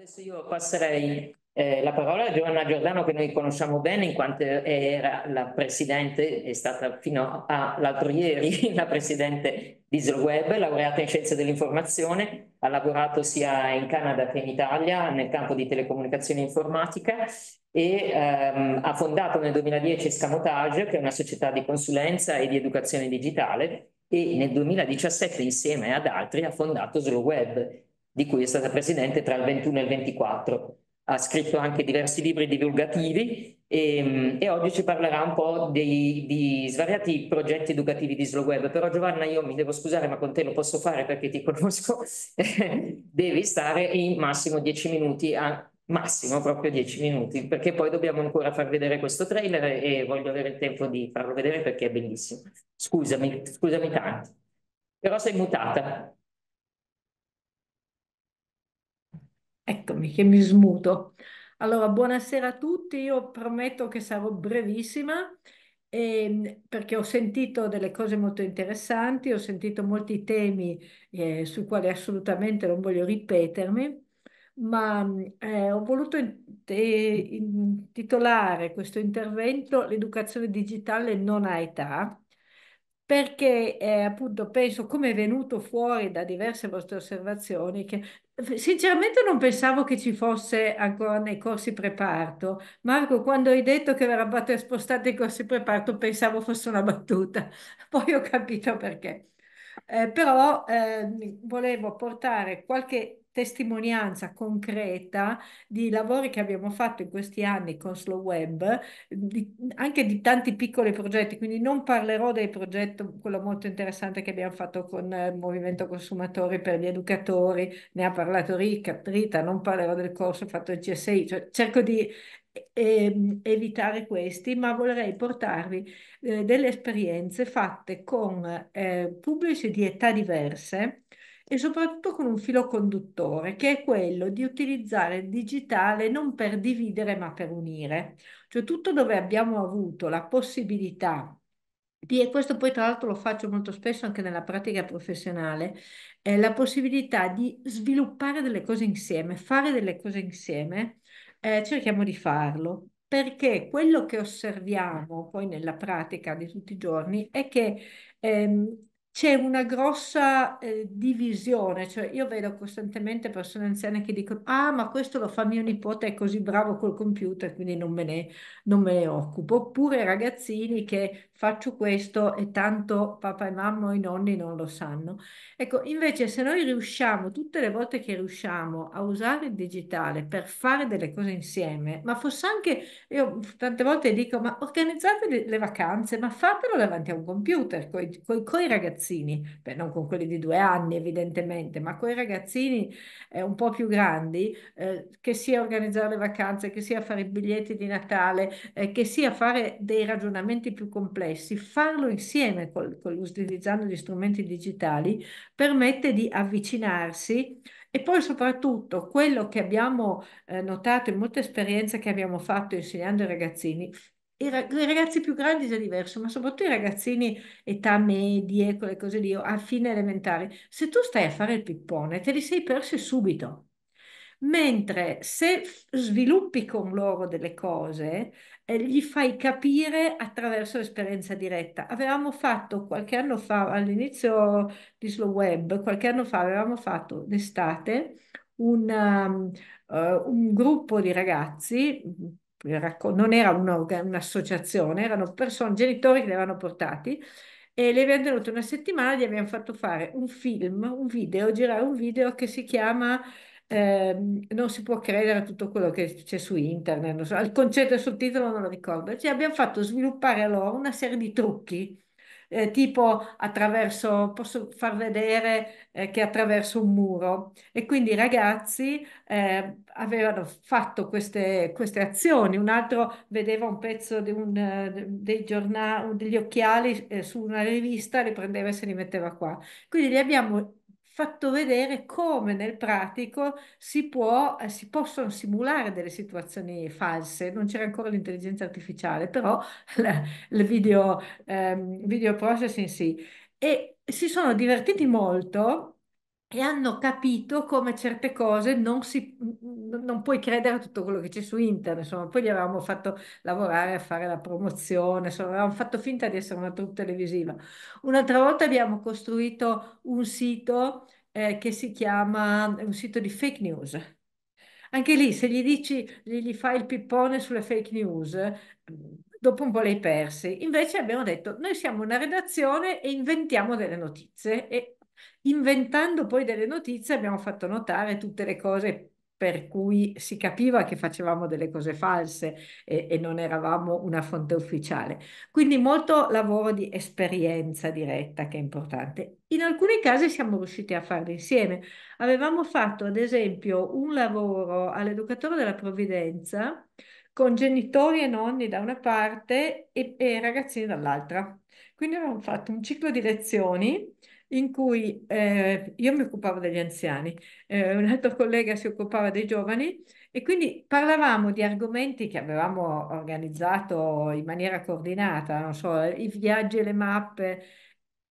Adesso io passerei eh, la parola a Giovanna Giordano che noi conosciamo bene in quanto era la presidente, è stata fino all'altro ieri la presidente di Slow Web, laureata in scienze dell'informazione, ha lavorato sia in Canada che in Italia nel campo di telecomunicazione informatica e ehm, ha fondato nel 2010 Escamotage che è una società di consulenza e di educazione digitale e nel 2017 insieme ad altri ha fondato Slow Web di cui è stata presidente tra il 21 e il 24. Ha scritto anche diversi libri divulgativi e, ehm, e oggi ci parlerà un po' dei, di svariati progetti educativi di Slow Web. Però Giovanna io mi devo scusare ma con te lo posso fare perché ti conosco, devi stare in massimo 10 minuti a massimo proprio 10 minuti perché poi dobbiamo ancora far vedere questo trailer e voglio avere il tempo di farlo vedere perché è bellissimo scusami, scusami tanto però sei mutata Eccomi che mi smuto. Allora, buonasera a tutti. Io prometto che sarò brevissima eh, perché ho sentito delle cose molto interessanti, ho sentito molti temi eh, sui quali assolutamente non voglio ripetermi, ma eh, ho voluto intitolare questo intervento L'educazione digitale non ha età perché eh, appunto penso, come è venuto fuori da diverse vostre osservazioni, che sinceramente non pensavo che ci fosse ancora nei corsi preparto. Marco, quando hai detto che eravate spostati i corsi preparto, pensavo fosse una battuta, poi ho capito perché. Eh, però eh, volevo portare qualche testimonianza concreta di lavori che abbiamo fatto in questi anni con Slow Web, di, anche di tanti piccoli progetti, quindi non parlerò del progetto, quello molto interessante che abbiamo fatto con eh, il Movimento Consumatori per gli Educatori, ne ha parlato Rita, non parlerò del corso fatto in CSI, cioè cerco di Ehm, evitare questi, ma vorrei portarvi eh, delle esperienze fatte con eh, pubblici di età diverse e soprattutto con un filo conduttore, che è quello di utilizzare il digitale non per dividere ma per unire. Cioè tutto dove abbiamo avuto la possibilità di, e questo poi tra l'altro lo faccio molto spesso anche nella pratica professionale, eh, la possibilità di sviluppare delle cose insieme, fare delle cose insieme, eh, cerchiamo di farlo, perché quello che osserviamo poi nella pratica di tutti i giorni è che ehm, c'è una grossa eh, divisione, cioè io vedo costantemente persone anziane che dicono ah ma questo lo fa mio nipote, è così bravo col computer, quindi non me ne, non me ne occupo, oppure ragazzini che faccio questo e tanto papà e mamma o i nonni non lo sanno. Ecco, invece se noi riusciamo, tutte le volte che riusciamo a usare il digitale per fare delle cose insieme, ma fosse anche, io tante volte dico ma organizzate le, le vacanze, ma fatelo davanti a un computer con i ragazzini ragazzini, beh, non con quelli di due anni evidentemente, ma con i ragazzini eh, un po' più grandi, eh, che sia organizzare le vacanze, che sia fare i biglietti di Natale, eh, che sia fare dei ragionamenti più complessi, farlo insieme col, col, utilizzando gli strumenti digitali permette di avvicinarsi e poi soprattutto quello che abbiamo eh, notato in molte esperienze che abbiamo fatto insegnando ai ragazzini, i ragazzi più grandi è diverso, ma soprattutto i ragazzini età medie, quelle cose lì, a fine elementare, se tu stai a fare il pippone, te li sei persi subito. Mentre se sviluppi con loro delle cose, eh, gli fai capire attraverso l'esperienza diretta. Avevamo fatto qualche anno fa, all'inizio di Slow Web, qualche anno fa avevamo fatto d'estate un, uh, un gruppo di ragazzi, non era un'associazione, erano persone, genitori che li avevano portati e li abbiamo tenuti una settimana, gli abbiamo fatto fare un film, un video, girare un video che si chiama eh, non si può credere a tutto quello che c'è su internet, so, il concetto e sul titolo non lo ricordo, ci abbiamo fatto sviluppare a loro una serie di trucchi eh, tipo attraverso, posso far vedere eh, che attraverso un muro. E quindi i ragazzi eh, avevano fatto queste, queste, azioni. Un altro vedeva un pezzo di un, eh, dei giornali, degli occhiali eh, su una rivista, li prendeva e se li metteva qua. Quindi li abbiamo fatto vedere come nel pratico si, può, eh, si possono simulare delle situazioni false. Non c'era ancora l'intelligenza artificiale, però il video, ehm, video processing sì. E si sono divertiti molto e hanno capito come certe cose non si non puoi credere a tutto quello che c'è su internet insomma poi gli avevamo fatto lavorare a fare la promozione insomma avevamo fatto finta di essere una troupe televisiva un'altra volta abbiamo costruito un sito eh, che si chiama un sito di fake news anche lì se gli dici gli, gli fai il pippone sulle fake news dopo un po' l'hai hai persi invece abbiamo detto noi siamo una redazione e inventiamo delle notizie e Inventando poi delle notizie abbiamo fatto notare tutte le cose per cui si capiva che facevamo delle cose false e, e, non eravamo una fonte ufficiale. Quindi molto lavoro di esperienza diretta che è importante. In alcuni casi siamo riusciti a farlo insieme. Avevamo fatto ad esempio un lavoro all'educatore della provvidenza con genitori e nonni da una parte e, e ragazzini dall'altra. Quindi avevamo fatto un ciclo di lezioni in cui eh, io mi occupavo degli anziani, eh, un altro collega si occupava dei giovani e quindi parlavamo di argomenti che avevamo organizzato in maniera coordinata, non so, i viaggi e le mappe,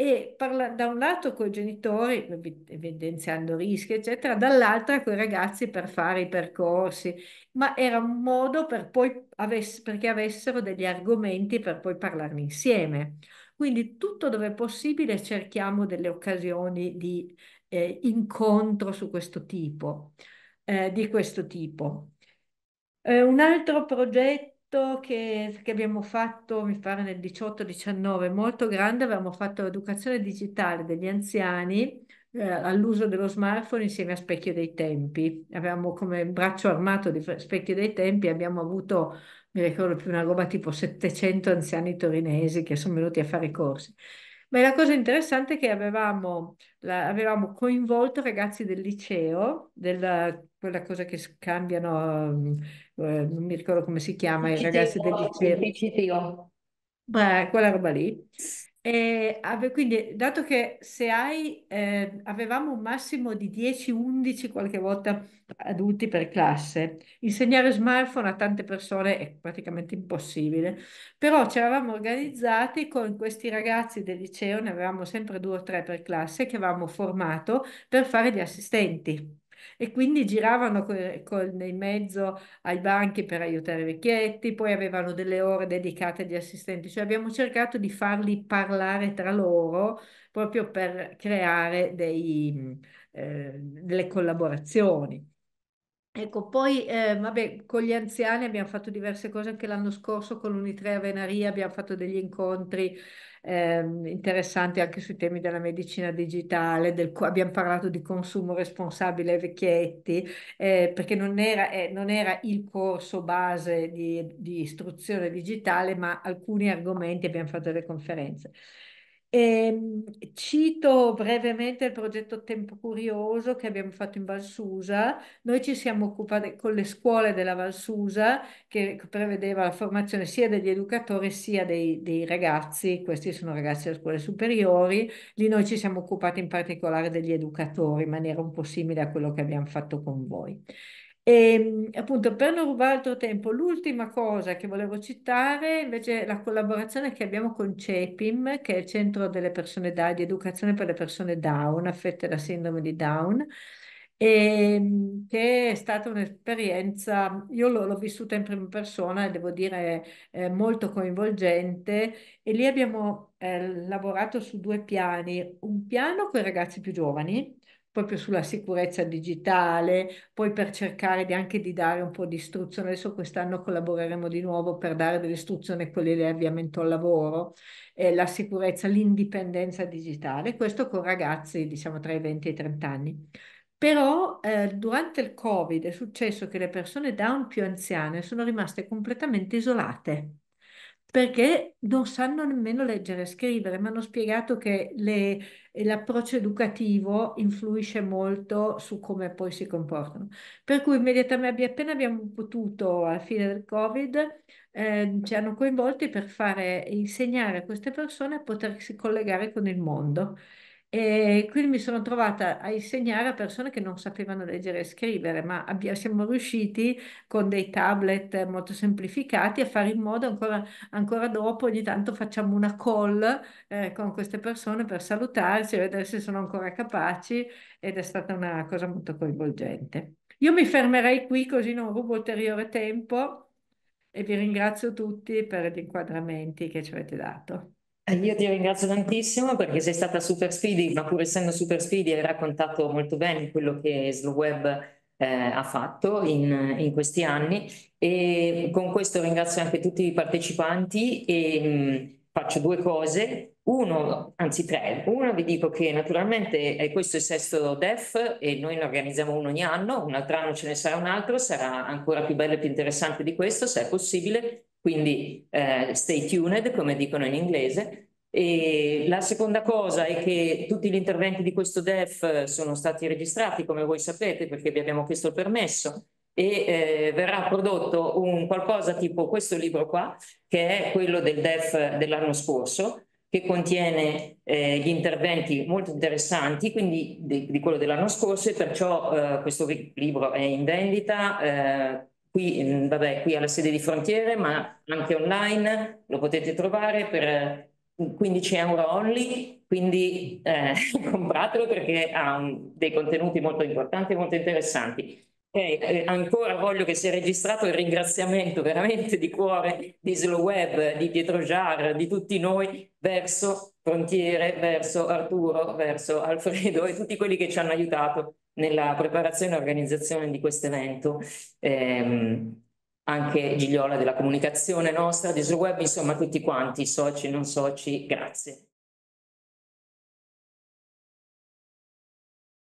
e parla- da un lato con i genitori, evidenziando rischi, eccetera, dall'altra con i ragazzi per fare i percorsi, ma era un modo per poi avess- perché avessero degli argomenti per poi parlarne insieme. Quindi tutto dove è possibile cerchiamo delle occasioni di eh, incontro su questo tipo, eh, di questo tipo. Eh, un altro progetto che, che, abbiamo fatto, mi pare nel 18-19, molto grande, abbiamo fatto l'educazione digitale degli anziani eh, all'uso dello smartphone insieme a Specchio dei Tempi. Avevamo come braccio armato di Specchio dei Tempi, abbiamo avuto mi ricordo più una roba tipo 700 anziani torinesi che sono venuti a fare i corsi. Ma la cosa interessante è che avevamo, la, avevamo coinvolto ragazzi del liceo, della, quella cosa che scambiano, mm, eh, non mi ricordo come si chiama, i ragazzi del liceo. Il PCTO. Beh, quella roba lì ave- quindi, dato che se hai, eh, avevamo un massimo di 10-11 qualche volta adulti per classe, insegnare smartphone a tante persone è praticamente impossibile, però ci eravamo organizzati con questi ragazzi del liceo, ne avevamo sempre due o tre per classe, che avevamo formato per fare gli assistenti e quindi giravano co- con, in mezzo ai banchi per aiutare i vecchietti, poi avevano delle ore dedicate agli assistenti, cioè abbiamo cercato di farli parlare tra loro proprio per creare dei, mm, eh, delle collaborazioni. Ecco, poi eh, vabbè, con gli anziani abbiamo fatto diverse cose anche l'anno scorso con l'Unitre a Venaria, abbiamo fatto degli incontri eh, interessanti anche sui temi della medicina digitale, del, abbiamo parlato di consumo responsabile ai vecchietti, eh, perché non era, eh, non era, il corso base di, di istruzione digitale, ma alcuni argomenti abbiamo fatto delle conferenze. E, ehm, cito brevemente il progetto Tempo Curioso che abbiamo fatto in Valsusa. Noi ci siamo occupati con le scuole della Valsusa che prevedeva la formazione sia degli educatori sia dei, dei ragazzi. Questi sono ragazzi delle scuole superiori. Lì noi ci siamo occupati in particolare degli educatori in maniera un po' simile a quello che abbiamo fatto con voi. E ehm, appunto per non rubare altro tempo, l'ultima cosa che volevo citare invece è la collaborazione che abbiamo con CEPIM, che è il Centro delle persone da, di educazione per le persone Down, affette da sindrome di Down, e, ehm, che è stata un'esperienza, io l'ho, l'ho vissuta in prima persona e devo dire eh, molto coinvolgente e lì abbiamo eh, lavorato su due piani, un piano con i ragazzi più giovani, proprio sulla sicurezza digitale, poi per cercare di anche di dare un po' di istruzione. Adesso quest'anno collaboreremo di nuovo per dare dell'istruzione a quelle di avviamento al lavoro, eh, la sicurezza, l'indipendenza digitale, questo con ragazzi diciamo tra i 20 e i 30 anni. Però eh, durante il Covid è successo che le persone down più anziane sono rimaste completamente isolate perché non sanno nemmeno leggere e scrivere. Mi hanno spiegato che le, l'approccio educativo influisce molto su come poi si comportano. Per cui immediatamente, appena abbiamo potuto, alla fine del Covid, eh, ci hanno coinvolti per fare, insegnare a queste persone a potersi collegare con il mondo. E quindi mi sono trovata a insegnare a persone che non sapevano leggere e scrivere, ma abbia, siamo riusciti con dei tablet molto semplificati a fare in modo ancora, ancora dopo, ogni tanto facciamo una call eh, con queste persone per salutarci e vedere se sono ancora capaci ed è stata una cosa molto coinvolgente. Io mi fermerei qui così non rubo ulteriore tempo e vi ringrazio tutti per gli inquadramenti che ci avete dato. Eh, io ti ringrazio tantissimo perché sei stata super speedy, ma pur essendo super speedy hai raccontato molto bene quello che Slow Web eh, ha fatto in, in, questi anni e con questo ringrazio anche tutti i partecipanti e mh, mm, faccio due cose. Uno, anzi tre. Uno vi dico che naturalmente è questo è il sesto DEF e noi ne organizziamo uno ogni anno, un altro anno ce ne sarà un altro, sarà ancora più bello e più interessante di questo se è possibile quindi eh, stay tuned, come dicono in inglese. E la seconda cosa è che tutti gli interventi di questo DEF eh, sono stati registrati, come voi sapete, perché vi abbiamo chiesto il permesso e eh, verrà prodotto un qualcosa tipo questo libro qua, che è quello del DEF dell'anno scorso, che contiene eh, gli interventi molto interessanti, quindi di, di quello dell'anno scorso, e perciò eh, questo libro è in vendita, eh, qui, mm, vabbè, qui alla sede di Frontiere, ma anche online lo potete trovare per 15 eh, euro only, quindi eh, compratelo perché ha un, mm, dei contenuti molto importanti e molto interessanti. E, eh, ancora voglio che sia registrato il ringraziamento veramente di cuore di Slow Web, di Pietro Giar, di tutti noi verso Frontiere, verso Arturo, verso Alfredo e tutti quelli che ci hanno aiutato nella preparazione e organizzazione di questo evento. Ehm, anche Gigliola della comunicazione nostra, di Web, insomma tutti quanti, soci, e non soci, grazie.